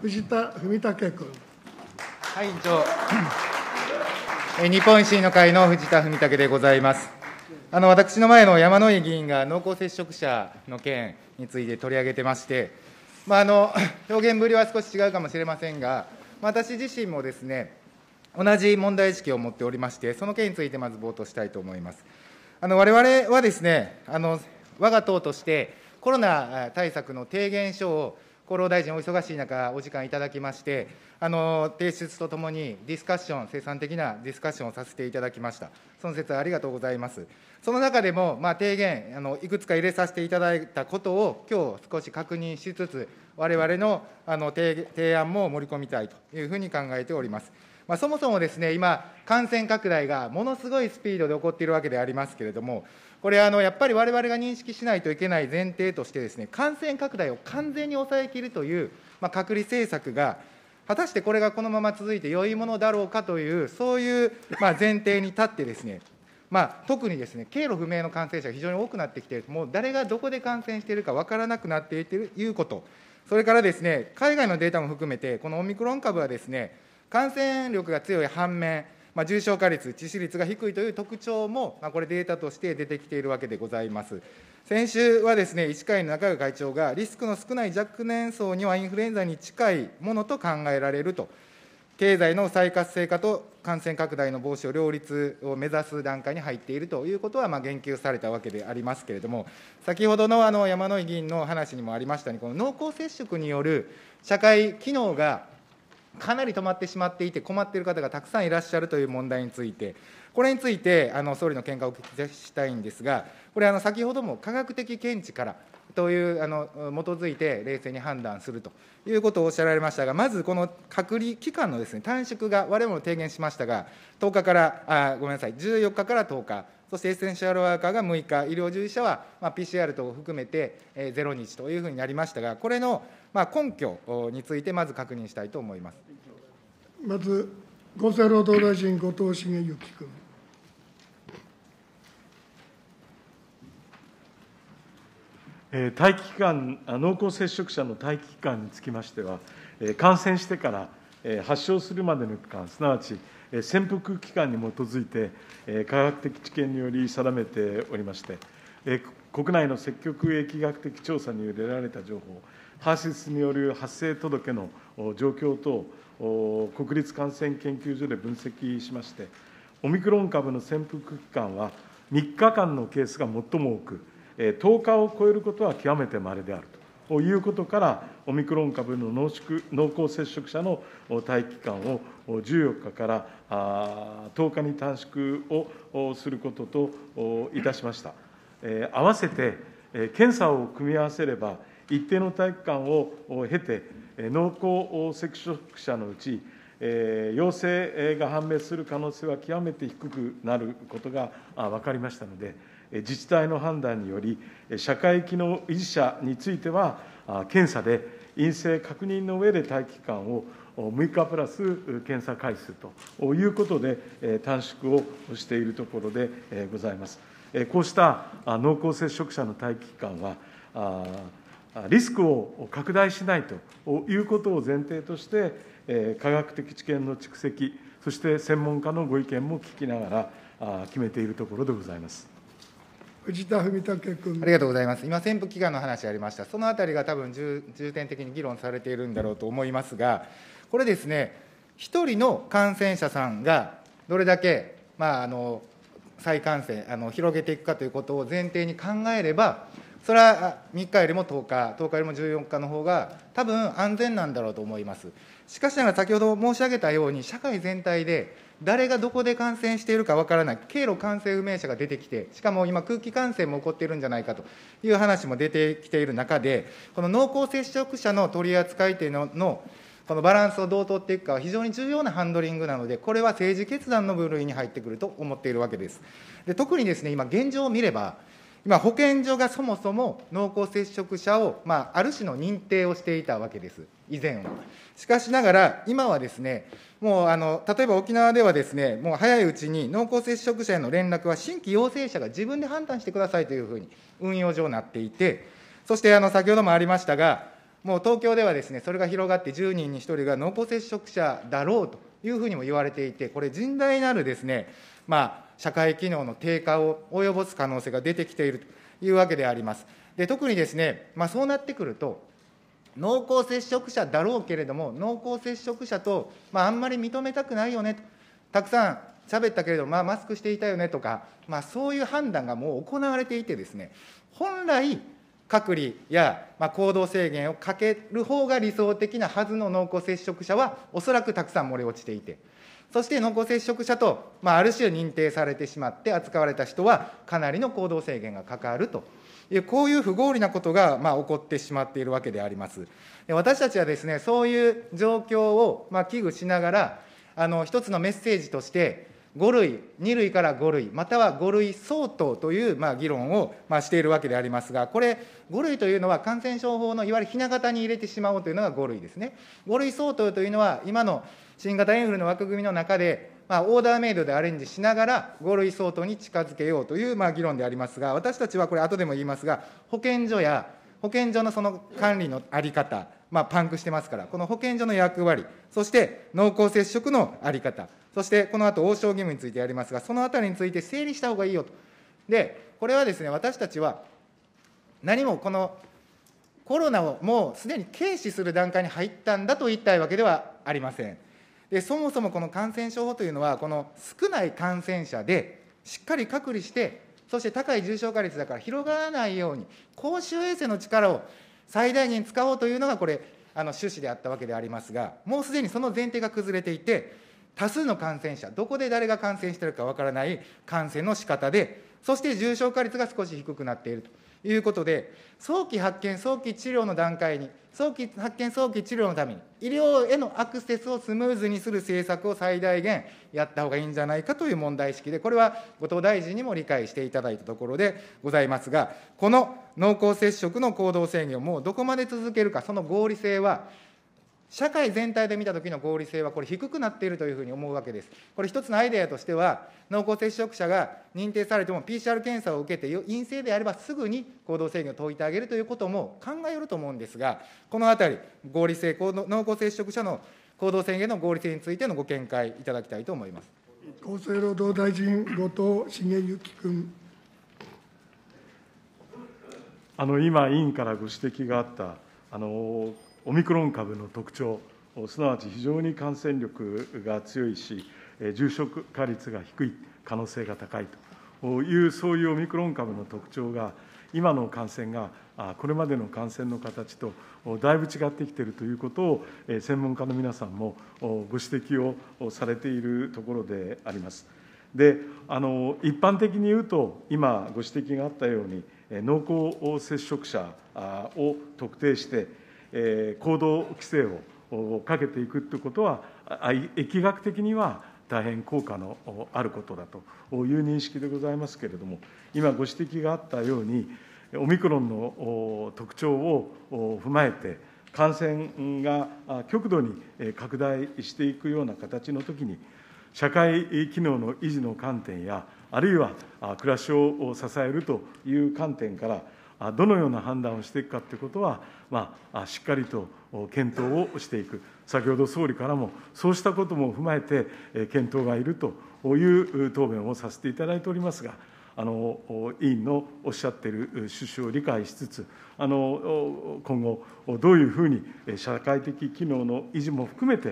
藤田文武君。はい、委員長。日本維新の会の藤田文武でございます。あの私の前の山野井議員が濃厚接触者の件について取り上げてまして、まあ、あの表現ぶりは少し違うかもしれませんが、私自身もですね、同じ問題意識を持っておりまして、その件についてまず冒頭したいと思います。われわれはですね、あの我が党として、コロナ対策の提言書を厚労大臣、お忙しい中、お時間いただきまして、提出とともにディスカッション、生産的なディスカッションをさせていただきました、その説はありがとうございます。その中でも、提言、いくつか入れさせていただいたことを、きょう少し確認しつつ、われわれの提案も盛り込みたいというふうに考えております。そもそもですね、今、感染拡大がものすごいスピードで起こっているわけでありますけれども、これ、やっぱりわれわれが認識しないといけない前提としてですね、感染拡大を完全に抑えきるという隔離政策が、果たしてこれがこのまま続いてよいものだろうかという、そういう前提に立ってですね、まあ、特にですね、経路不明の感染者が非常に多くなってきている、もう誰がどこで感染しているか分からなくなっているということ、それからですね、海外のデータも含めて、このオミクロン株はですね、感染力が強い反面、重症化率、致死率が低いという特徴も、これ、データとして出てきているわけでございます。先週はですね、医師会の中川会長が、リスクの少ない若年層にはインフルエンザに近いものと考えられると、経済の再活性化と感染拡大の防止を両立を目指す段階に入っているということは、まあ、言及されたわけでありますけれども、先ほどのあの山井議員の話にもありましたように、この濃厚接触による社会機能がかなり止まってしまっていて、困っている方がたくさんいらっしゃるという問題について、これについてあの総理の見解をお聞きしたいんですが、これ、先ほども科学的見地からというあの基づいて冷静に判断するということをおっしゃられましたが、まずこの隔離期間のです、ね、短縮が、われわれも提言しましたが、10日からあ、ごめんなさい、14日から10日。そしてエッセンシャルワーカーが6日、医療従事者は PCR 等を含めて0日というふうになりましたが、これの根拠について、まず確認したいと思います。まず厚生労働大臣、後藤茂之君。待機期間、濃厚接触者の待機期間につきましては、感染してから発症するまでの期間、すなわち潜伏期間に基づいて、科学的知見により定めておりまして、国内の積極疫学的調査により得られた情報、ハーシスによる発生届の状況等、国立感染研究所で分析しまして、オミクロン株の潜伏期間は3日間のケースが最も多く、10日を超えることは極めてまれであるということから、オミクロン株の濃縮濃厚接触者の待機期間を14日から10日に短縮をすることといたしました。合わせて、検査を組み合わせれば、一定の体育館を経て、濃厚接触者のうち、陽性が判明する可能性は極めて低くなることが分かりましたので、自治体の判断により、社会機能維持者については、検査で陰性確認の上で待機期間を6日プラス検査回数ということで、短縮をしているところでございます。こうした濃厚接触者の待機期間は、リスクを拡大しないということを前提として、科学的知見の蓄積、そして専門家のご意見も聞きながら決めているところでございます。藤田文武君ありがとうございます、今、潜伏期間の話ありました、そのあたりが多分重重点的に議論されているんだろうと思いますが、これですね、1人の感染者さんがどれだけ、まあ、あの再感染あの、広げていくかということを前提に考えれば、それは3日よりも10日、10日よりも14日の方が、多分安全なんだろうと思います。しかしながら、先ほど申し上げたように、社会全体で誰がどこで感染しているかわからない、経路感染不明者が出てきて、しかも今、空気感染も起こっているんじゃないかという話も出てきている中で、この濃厚接触者の取り扱いというののそのバランスをどう取っていくかは非常に重要なハンドリングなので、これは政治決断の部類に入ってくると思っているわけです。で特にですね、今、現状を見れば、今、保健所がそもそも濃厚接触者を、まあ、ある種の認定をしていたわけです、以前は。しかしながら、今はですね、もうあの例えば沖縄ではですね、もう早いうちに濃厚接触者への連絡は新規陽性者が自分で判断してくださいというふうに運用上なっていて、そしてあの先ほどもありましたが、もう東京ではですね、それが広がって10人に1人が濃厚接触者だろうというふうにも言われていて、これ、甚大なるですね、まあ、社会機能の低下を及ぼす可能性が出てきているというわけであります。で特にですね、まあ、そうなってくると、濃厚接触者だろうけれども、濃厚接触者と、まあ、あんまり認めたくないよねと、たくさん喋ったけれども、まあ、マスクしていたよねとか、まあ、そういう判断がもう行われていてですね、本来、隔離や、ま行動制限をかける方が理想的なはずの濃厚接触者は、おそらくたくさん漏れ落ちていて、そして濃厚接触者と、まあ、る種認定されてしまって扱われた人は、かなりの行動制限がかかるという、こういう不合理なことが、まあ、起こってしまっているわけであります。で私たちはですね、そういう状況を、まあ、危惧しながら、あの一つのメッセージとして、5類、2類から5類、または5類相当というまあ議論をしているわけでありますが、これ、5類というのは感染症法のいわゆるひな形に入れてしまおうというのが5類ですね。5類相当というのは、今の新型インフルの枠組みの中で、まあ、オーダーメイドでアレンジしながら、5類相当に近づけようというまあ議論でありますが、私たちはこれ、後でも言いますが、保健所や保健所のその管理の在り方、まあ、パンクしてますから、この保健所の役割、そして濃厚接触の在り方、そしてこの後、応召義務についてやりますが、そのあたりについて整理したほうがいいよと。で、これはですね、私たちは、何もこのコロナをもうすでに軽視する段階に入ったんだと言いたいわけではありません。でそもそもこの感染症法というのは、この少ない感染者で、しっかり隔離して、そして高い重症化率だから広がらないように、公衆衛生の力を最大限使おうというのが、これ、あの趣旨であったわけでありますが、もうすでにその前提が崩れていて、多数の感染者、どこで誰が感染しているか分からない感染の仕方で、そして重症化率が少し低くなっているということで、早期発見、早期治療の段階に、早期発見、早期治療のために、医療へのアクセスをスムーズにする政策を最大限やったほうがいいんじゃないかという問題意識で、これは後藤大臣にも理解していただいたところでございますが、この濃厚接触の行動制限をもうどこまで続けるか、その合理性は、社会全体で見たときの合理性はこれ低くなっているというふうに思うわけです。これ一つのアイデアとしては、濃厚接触者が認定されても PCR 検査を受けて陰性であればすぐに行動制限を解いてあげるということも考えよると思うんですが、このあたり、合理性、濃厚接触者の行動制限の合理性についてのご見解いただきたいと思います。厚生労働大臣、後藤茂之君。あの今、委員からご指摘があった、あのオミクロン株の特徴、すなわち非常に感染力が強いし、重症化率が低い、可能性が高いという、そういうオミクロン株の特徴が、今の感染がこれまでの感染の形とだいぶ違ってきているということを、専門家の皆さんもご指摘をされているところであります。であの一般的に言うと、今、ご指摘があったように、濃厚接触者を特定して、え行動規制をかけていくということは、疫学的には大変効果のあることだという認識でございますけれども、今、ご指摘があったように、オミクロンの特徴を踏まえて、感染が極度に拡大していくような形のときに、社会機能の維持の観点や、あるいは暮らしを支えるという観点から、どのような判断をしていくかということは、まあ、しっかりと検討をしていく、先ほど総理からも、そうしたことも踏まえて、検討がいるという答弁をさせていただいておりますが、あの委員のおっしゃっている趣旨を理解しつつ、あの今後、どういうふうに社会的機能の維持も含めて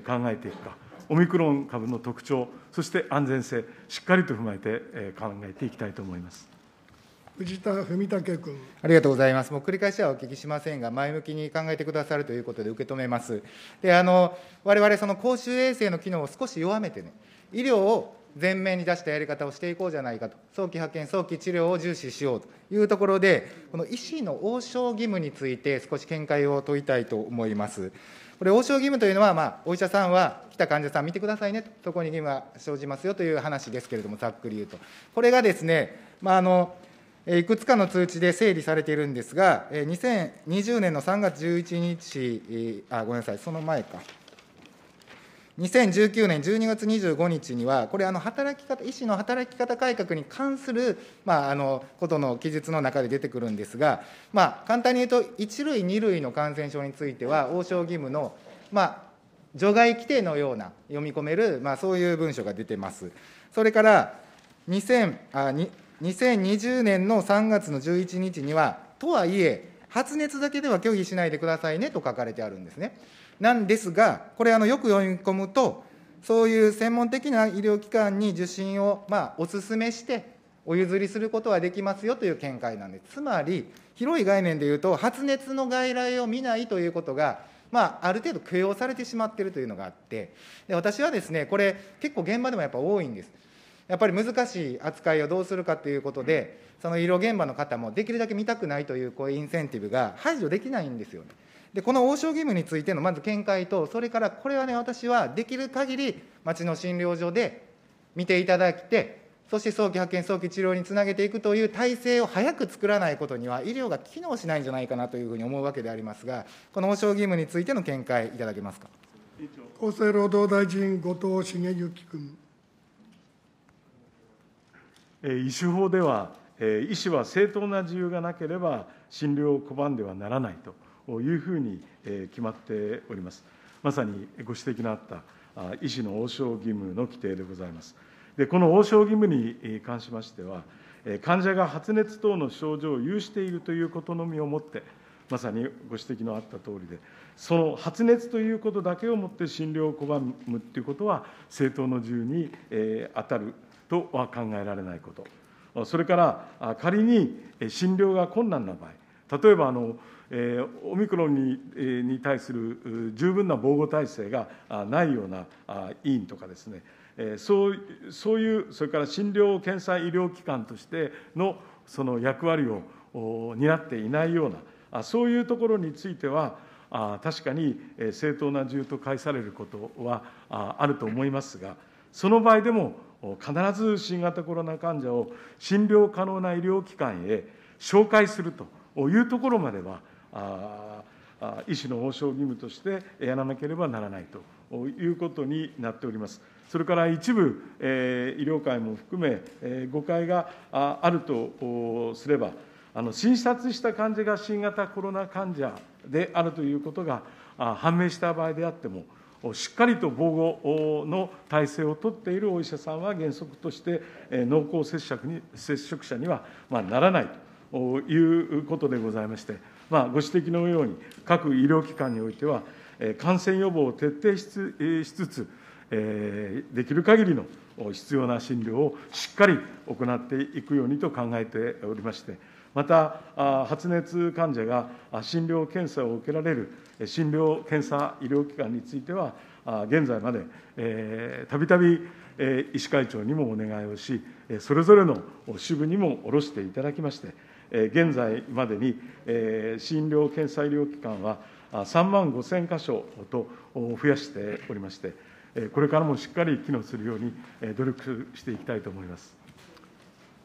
考えていくか、オミクロン株の特徴、そして安全性、しっかりと踏まえて考えていきたいと思います。藤田文武君。ありがとうございます。もう繰り返しはお聞きしませんが、前向きに考えてくださるということで受け止めます。で、あの、われわれその公衆衛生の機能を少し弱めてね、医療を前面に出したやり方をしていこうじゃないかと、早期発見、早期治療を重視しようというところで、この医師の応召義務について、少し見解を問いたいと思います。これ、応召義務というのは、まあ、お医者さんは来た患者さん見てくださいねと、そこに義務が生じますよという話ですけれども、ざっくり言うと。これがですね、まあ、あのいくつかの通知で整理されているんですが、2020年の3月11日、あ、ごめんなさい、その前か。2019年12月25日には、これ、働き方、医師の働き方改革に関する、まあ、あのことの記述の中で出てくるんですが、まあ、簡単に言うと、1類、2類の感染症については、応召義務の、まあ、除外規定のような読み込める、まあ、そういう文書が出てます。それから2000あ2020年の3月の11日には、とはいえ、発熱だけでは拒否しないでくださいねと書かれてあるんですね。なんですが、これ、よく読み込むと、そういう専門的な医療機関に受診を、まあ、お勧めして、お譲りすることはできますよという見解なんです。つまり、広い概念でいうと、発熱の外来を見ないということが、まあ、ある程度、許容されてしまっているというのがあって、で私はですね、これ、結構現場でもやっぱ多いんです。やっぱり難しい扱いをどうするかということで、その医療現場の方もできるだけ見たくないというこういうインセンティブが排除できないんですよね。でこの応召義務についてのまず見解と、それからこれはね、私はできる限り、町の診療所で見ていただいて、そして早期発見、早期治療につなげていくという体制を早く作らないことには、医療が機能しないんじゃないかなというふうに思うわけでありますが、この応召義務についての見解、いただけますか。厚生労働大臣、後藤茂之君。医師法では、医師は正当な自由がなければ診療を拒んではならないというふうに決まっております。まさにご指摘のあった医師の応召義務の規定でございます。でこの応召義務に関しましては、患者が発熱等の症状を有しているということのみをもって、まさにご指摘のあったとおりで、その発熱ということだけをもって診療を拒むということは、正当の自由に当たるとは考えられないこと、それから仮に診療が困難な場合、例えばあの、えオミクロンに,、えに対する十分な防護体制がないような委員とかですね、えそうそういう、それから診療検査医療機関としてのその役割を担っていないような、そういうところについては、あ確かに正当な自由と介されることはあると思いますが、その場合でも、必ず新型コロナ患者を診療可能な医療機関へ紹介するというところまでは、医師の保証義務としてやらなければならないということになっております。それから一部、え医療界も含め、え誤解があるとすれば、あの診察した患者が新型コロナ患者であるということが判明した場合であっても、しっかりと防護の体制をとっているお医者さんは、原則として濃厚接触に接触者にはならないということでございまして、まあ、ご指摘のように、各医療機関においては、感染予防を徹底しつつ、できる限りの必要な診療をしっかり行っていくようにと考えておりまして、また発熱患者が診療検査を受けられる診療検査医療機関については、現在までたびたび医師会長にもお願いをし、それぞれの支部にも下ろしていただきまして、現在までに診療検査医療機関は3万5000箇所と増やしておりまして、これからもしっかり機能するように努力していきたいと思います。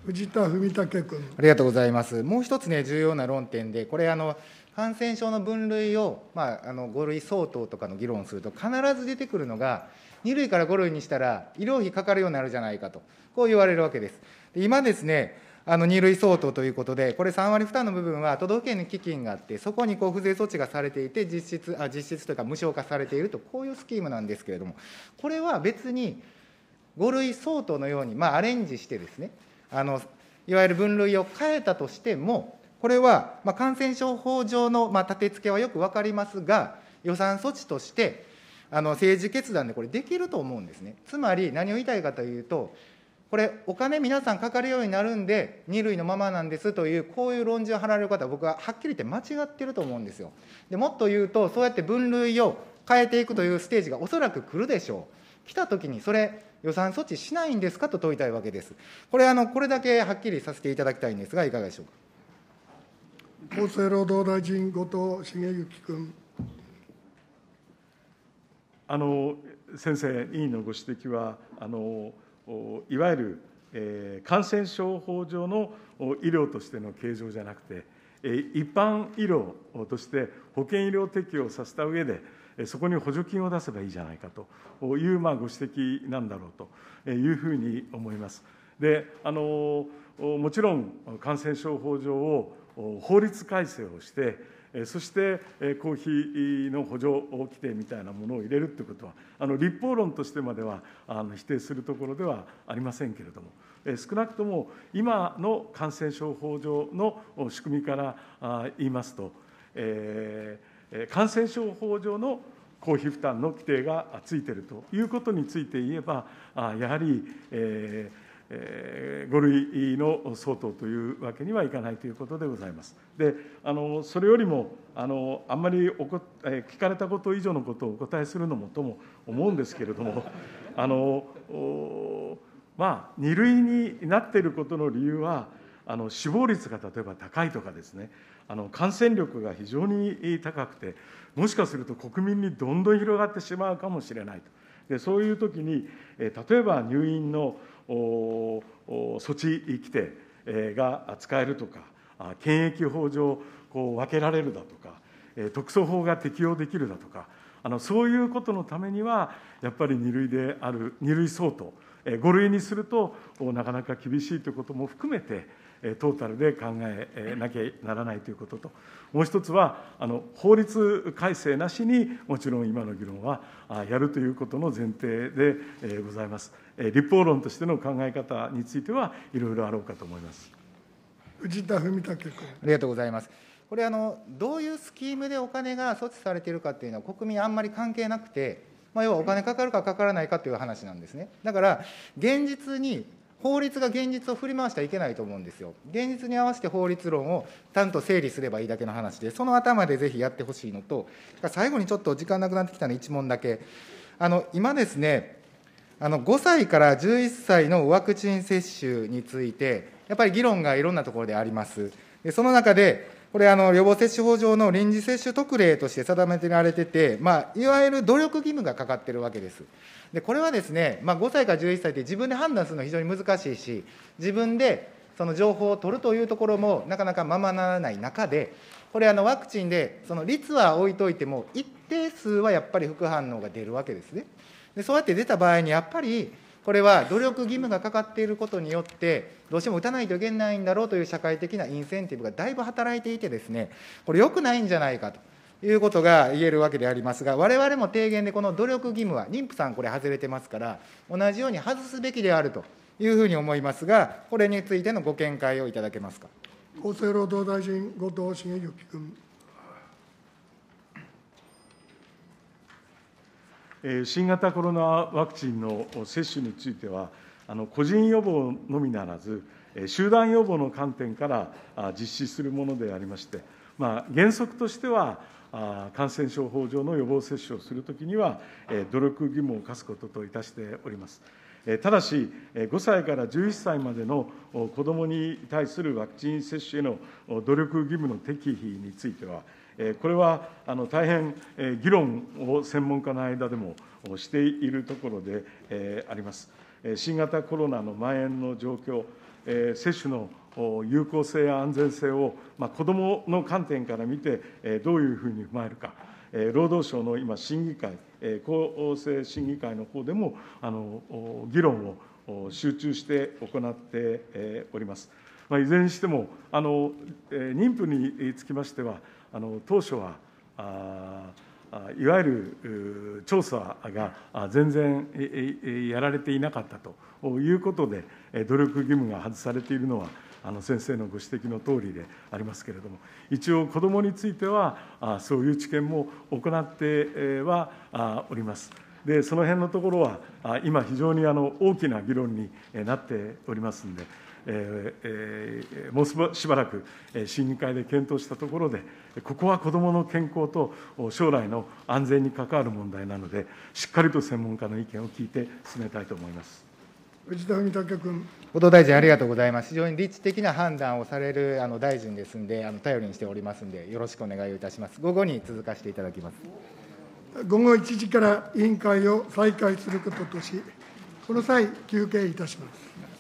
藤田文武君。ありがとうございます。もう一つね、重要な論点で、これ、あの、感染症の分類を、まあ、あの5類相当とかの議論をすると、必ず出てくるのが、2類から5類にしたら、医療費かかるようになるじゃないかと、こう言われるわけです。で今ですね、あの2類相当ということで、これ、3割負担の部分は都道府県に基金があって、そこにこう付税措置がされていて、実質あ、実質というか、無償化されていると、こういうスキームなんですけれども、これは別に5類相当のように、まあ、アレンジしてですね、いわゆる分類を変えたとしても、これは感染症法上の立てつけはよく分かりますが、予算措置として、政治決断でこれ、できると思うんですね、つまり何を言いたいかというと、これ、お金、皆さんかかるようになるんで、2類のままなんですという、こういう論じを張られる方、僕ははっきり言って間違ってると思うんですよ。でもっと言うと、そうやって分類を変えていくというステージがおそらく来るでしょう。来たときに、それ、予算措置しないんですかと問いたいわけです。これ、あのこれだけはっきりさせていただきたいんですが、いかがでしょうか。厚生労働大臣、後藤茂之君。あの先生、委員のご指摘は、あのいわゆる、えー、感染症法上の医療としての形状じゃなくて、え一般医療として保険医療適用させた上で、そこに補助金を出せばいいじゃないかという、まあ、ご指摘なんだろうというふうに思います。であのもちろん感染症法上を法律改正をして、そして公費の補助規定みたいなものを入れるということは、あの立法論としてまではあの否定するところではありませんけれども、少なくとも今の感染症法上の仕組みから言いますと、えー感染症法上の公費負担の規定がついているということについて言えば、やはり、えー5類の相当というわけにはいかないということでございます。であのそれよりもあのあんまりおこ、え聞かれたこと以上のことをお答えするのもとも思うんですけれども あのまあ2類になっていることの理由はあの死亡率が例えば高いとかですねあの感染力が非常に高くて、もしかすると国民にどんどん広がってしまうかもしれないと、でそういうときに、例えば入院の措置規定が使えるとか、検疫法上こう分けられるだとか、特措法が適用できるだとか、あのそういうことのためには、やっぱり2類である、2類相当、5類にするとなかなか厳しいということも含めて、トータルで考えなきゃならないということと、もう一つは、あの法律改正なしに、もちろん今の議論はやるということの前提でございます。立法論としての考え方については、いろいろあろうかと思います藤田文武君。ありがとうございます。これあの、どういうスキームでお金が措置されているかっていうのは、国民あんまり関係なくて、まあ、要はお金かかるかかからないかという話なんですね。だから現実に法律が現実を振り回してはいけないと思うんですよ。現実に合わせて法律論をちゃんと整理すればいいだけの話で、その頭でぜひやってほしいのと、最後にちょっと時間なくなってきたので、1問だけ。あの今ですね、あの5歳から11歳のワクチン接種について、やっぱり議論がいろんなところであります。でその中でこれ、予防接種法上の臨時接種特例として定めてられてて、いわゆる努力義務がかかってるわけです。これはですね、5歳から11歳って自分で判断するのは非常に難しいし、自分でその情報を取るというところもなかなかままならない中で、これ、ワクチンでその率は置いといても、一定数はやっぱり副反応が出るわけですね。でそうやって出た場合に、やっぱりこれは努力義務がかかっていることによって、どうしても打たないといけないんだろうという社会的なインセンティブがだいぶ働いていてですね、これ、よくないんじゃないかと。いうことが言えるわけでありますが、われわれも提言でこの努力義務は、妊婦さん、これ外れてますから、同じように外すべきであるというふうに思いますが、これについてのご見解をいただけますか。厚生労働大臣、後藤茂之君。新型コロナワクチンの接種については、あの個人予防のみならず、集団予防の観点から実施するものでありまして、ま原則としては、感染症法上の予防接種をするときには、努力義務を課すことといたしております。ただし、5歳から11歳までの子どもに対するワクチン接種への努力義務の適否については、これは大変議論を専門家の間でもしているところであります。新型コロナの蔓延の状況、接種の有効性や安全性を、まあ、子どもの観点から見て、どういうふうに踏まえるか、労働省の今、審議会、厚生審議会の方でもあの議論を集中して行っております。まあ、いずれにしてもあの、妊婦につきましては、あの当初はあいわゆる調査が全然やられていなかったということで、努力義務が外されているのは、あの先生のご指摘のとおりでありますけれども、一応、子どもについては、そういう知見も行ってはおります。でその辺のところは、今、非常に大きな議論になっておりますんで、ええもうしばらく審議会で検討したところで、ここは子どもの健康と将来の安全に関わる問題なので、しっかりと専門家の意見を聞いて進めたいと思います。藤田文武君。報道大臣、ありがとうございます。非常に立地的な判断をされるあの大臣ですんで、あの頼りにしておりますんで、よろしくお願いいたします。午後に続かせていただきます。午後1時から委員会を再開することとし、この際、休憩いたします。